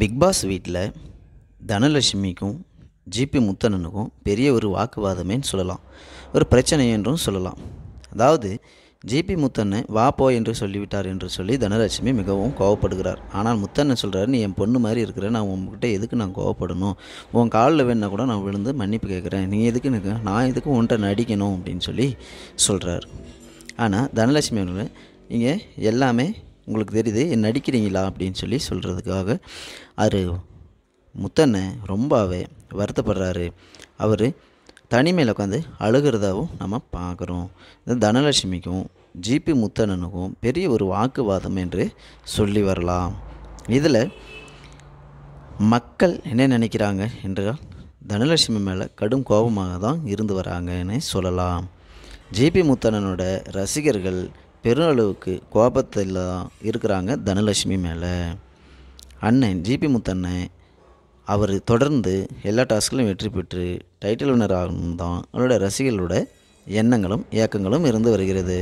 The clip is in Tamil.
பிக்பாஸ் வீட்டில் தனலட்சுமிக்கும் ஜிபி முத்தனனுக்கும் பெரிய ஒரு வாக்குவாதமேன்னு சொல்லலாம் ஒரு பிரச்சனை என்றும் சொல்லலாம் அதாவது ஜிபி முத்தண்ணை வா போ என்று சொல்லிவிட்டார் என்று சொல்லி தனலட்சுமி மிகவும் கோவப்படுகிறார் ஆனால் முத்தண்ணன் சொல்கிறார் நீ என் பொண்ணு மாதிரி இருக்கிற நான் உங்ககிட்ட எதுக்கு நான் கோவப்படணும் உன் காலில் வேணுன்னா கூட நான் விழுந்து மன்னிப்பு கேட்குறேன் நீ எதுக்கு எனக்கு நான் எதுக்கு உன்ட்ட நடிக்கணும் அப்படின்னு சொல்லி சொல்கிறார் ஆனால் தனலட்சுமி அவர்கள் இங்கே எல்லாமே உங்களுக்கு தெரியுது நடிக்கிறீங்களா அப்படின்னு சொல்லி சொல்கிறதுக்காக அவர் முத்தனை ரொம்பவே வருத்தப்படுறாரு அவர் தனிமையில் உட்காந்து அழுகிறதாகவும் நம்ம பார்க்குறோம் இந்த தனலட்சுமிக்கும் ஜிபி முத்தனனுக்கும் பெரிய ஒரு வாக்குவாதம் என்று சொல்லி வரலாம் இதில் மக்கள் என்ன நினைக்கிறாங்க என்றால் தனலட்சுமி மேலே கடும் கோபமாக தான் இருந்து வராங்கன்னு சொல்லலாம் ஜிபி முத்தனனோட ரசிகர்கள் பெருளவுக்கு கோபத்தில் தான் இருக்கிறாங்க தனலட்சுமி மேலே அண்ணன் ஜிபி முத்தண்ணன் அவர் தொடர்ந்து எல்லா டாஸ்க்லையும் வெற்றி பெற்று டைட்டில் வினர் ஆகணும் தான் அவரோட ரசிகர்களோட எண்ணங்களும் இயக்கங்களும் இருந்து வருகிறது